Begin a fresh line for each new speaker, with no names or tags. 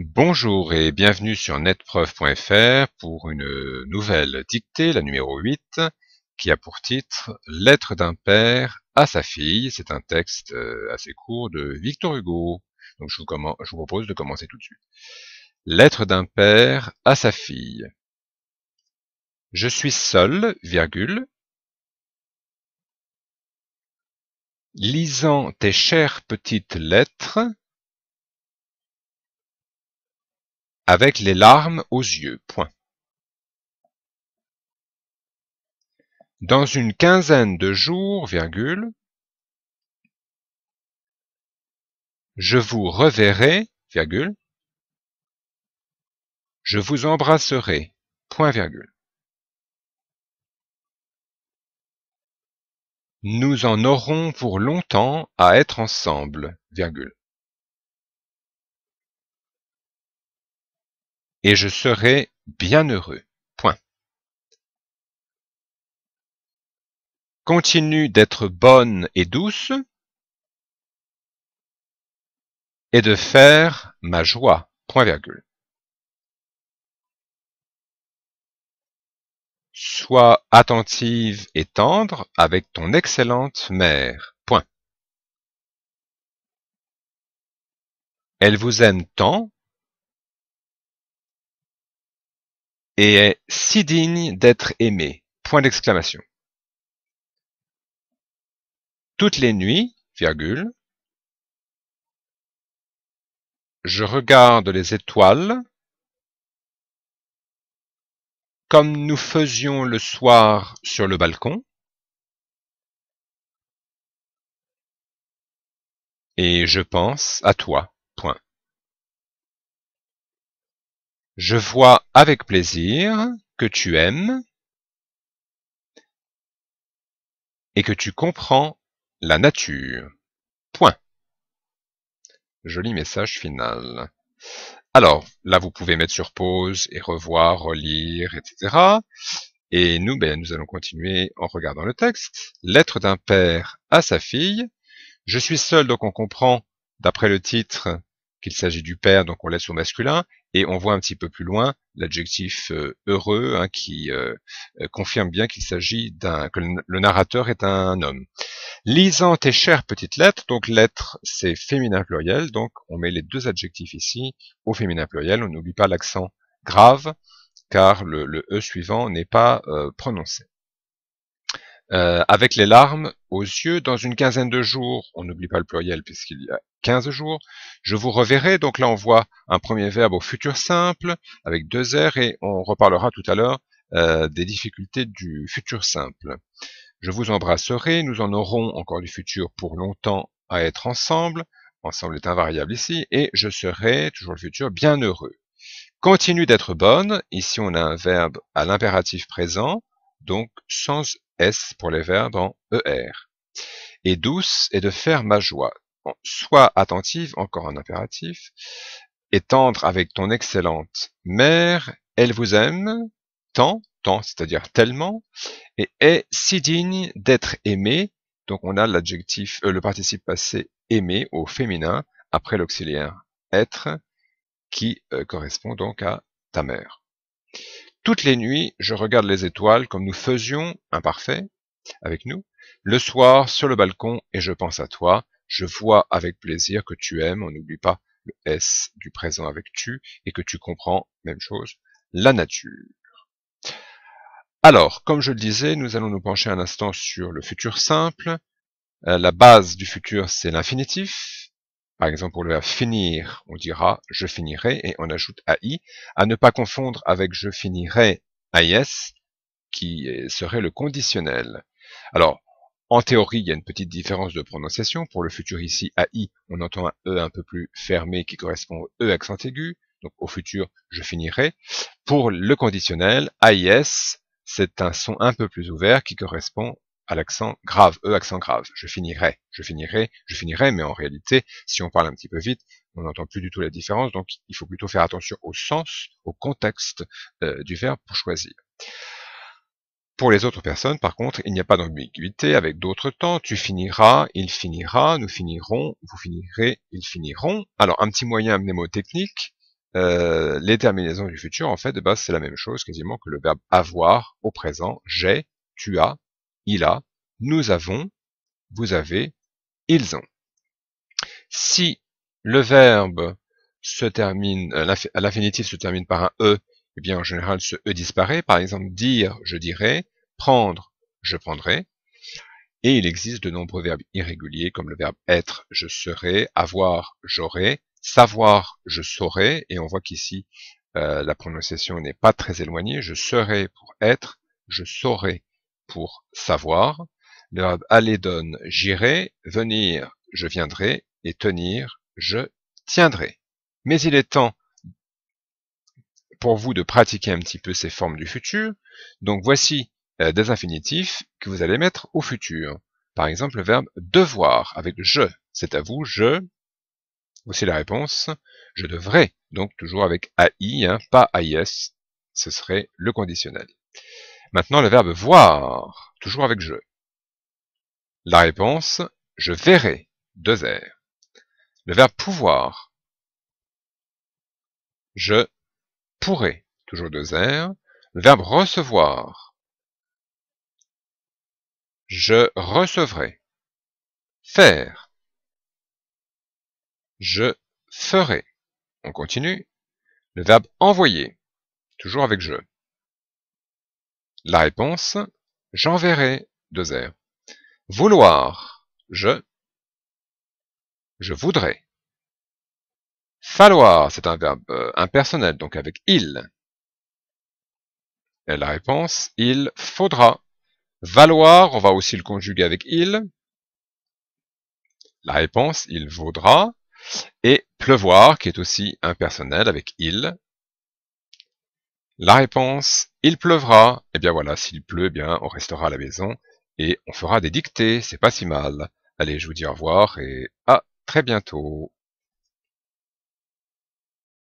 Bonjour et bienvenue sur netpreuve.fr pour une nouvelle dictée, la numéro 8, qui a pour titre Lettre d'un père à sa fille. C'est un texte euh, assez court de Victor Hugo. Donc je vous, propose de commencer tout de suite. Lettre d'un père à sa fille. Je suis seul, virgule, lisant tes chères petites lettres, Avec les larmes aux yeux. Dans une quinzaine de jours, virgule, je vous reverrai, virgule, je vous embrasserai, point virgule. Nous en aurons pour longtemps à être ensemble, virgule. et je serai bien heureux. Point. Continue d'être bonne et douce et de faire ma joie. Point virgule. Sois attentive et tendre avec ton excellente mère. Point. Elle vous aime tant Et est si digne d'être aimé. Point d'exclamation. Toutes les nuits, virgule, je regarde les étoiles comme nous faisions le soir sur le balcon, et je pense à toi. Point. Je vois avec plaisir que tu aimes et que tu comprends la nature. Point. Joli message final. Alors, là, vous pouvez mettre sur pause et revoir, relire, etc. Et nous, ben, nous allons continuer en regardant le texte. Lettre d'un père à sa fille. Je suis seul, donc on comprend, d'après le titre, qu'il s'agit du père, donc on laisse au masculin, et on voit un petit peu plus loin l'adjectif euh, heureux hein, qui euh, euh, confirme bien qu'il s'agit d'un que le narrateur est un homme. Lisant tes chères petites lettres, donc lettre c'est féminin pluriel, donc on met les deux adjectifs ici au féminin pluriel, on n'oublie pas l'accent grave car le, e suivant n'est pas prononcé. Euh, avec les larmes aux yeux, dans une quinzaine de jours, on n'oublie pas le pluriel puisqu'il y a 15 jours, je vous reverrai, donc là on voit un premier verbe au futur simple, avec deux R, et on reparlera tout à l'heure euh, des difficultés du futur simple. Je vous embrasserai, nous en aurons encore du futur pour longtemps à être ensemble, ensemble est invariable ici, et je serai, toujours le futur, bien heureux. Continue d'être bonne, ici on a un verbe à l'impératif présent, donc sans S pour les verbes en ER. Et douce est de faire ma joie. sois attentive, encore un impératif, et tendre avec ton excellente mère, elle vous aime, tant, tant, c'est-à-dire tellement, et est si digne d'être aimée, donc on a l'adjectif, euh, le participe passé aimé au féminin après l'auxiliaire être qui euh, correspond donc à ta mère. Toutes les nuits, je regarde les étoiles comme nous faisions, imparfait, avec nous, le soir sur le balcon et je pense à toi. Je vois avec plaisir que tu aimes, on n'oublie pas le S du présent avec tu et que tu comprends, même chose, la nature. Alors, comme je le disais, nous allons nous pencher un instant sur le futur simple. Euh, la base du futur, c'est l'infinitif. Par exemple, pour le verbe finir, on dira je finirai et on ajoute AI, à ne pas confondre avec je finirai AIS, qui serait le conditionnel. Alors, en théorie, il y a une petite différence de prononciation. Pour le futur ici, AI, on entend un E un peu plus fermé qui correspond au E accent aigu. Donc au futur, je finirai. Pour le conditionnel, AIS, c'est un son un peu plus ouvert qui correspond à l'accent grave, E accent grave. Je finirai, je finirai, je finirai, mais en réalité, si on parle un petit peu vite, on n'entend plus du tout la différence, donc il faut plutôt faire attention au sens, au contexte euh, du verbe pour choisir. Pour les autres personnes, par contre, il n'y a pas d'ambiguïté avec d'autres temps. Tu finiras, il finira, nous finirons, vous finirez, ils finiront. Alors, un petit moyen mnémotechnique, euh, les terminaisons du futur, en fait, de base, c'est la même chose quasiment que le verbe avoir au présent, j'ai, tu as, il a, nous avons, vous avez, ils ont. Si le verbe se termine, euh, l'infinitif se termine par un e, eh bien en général ce e disparaît. Par exemple, dire, je dirai, prendre, je prendrai. Et il existe de nombreux verbes irréguliers comme le verbe être, je serai, avoir, j'aurai, savoir, je saurai. Et on voit qu'ici, euh, la prononciation n'est pas très éloignée. Je serai pour être, je saurai pour savoir, le verbe aller donne j'irai, venir je viendrai et tenir je tiendrai. Mais il est temps pour vous de pratiquer un petit peu ces formes du futur. Donc voici euh, des infinitifs que vous allez mettre au futur. Par exemple, le verbe devoir avec je. C'est à vous, je. Voici la réponse. Je devrais. Donc toujours avec AI, hein, pas AIS. Ce serait le conditionnel. Maintenant le verbe voir, toujours avec je. La réponse, je verrai, deux R. Le verbe pouvoir, je pourrai, toujours deux R. Le verbe recevoir, je recevrai. Faire, je ferai. On continue. Le verbe envoyer, toujours avec je. La réponse J'enverrai. Deux R. Vouloir. Je. Je voudrais. Falloir. C'est un verbe euh, impersonnel, donc avec il. Et la réponse Il faudra. Valoir. On va aussi le conjuguer avec il. La réponse Il vaudra. Et pleuvoir, qui est aussi impersonnel avec il. La réponse il pleuvra. Eh bien voilà, s'il pleut, eh bien on restera à la maison et on fera des dictées, c'est pas si mal. Allez, je vous dis au revoir et à très bientôt.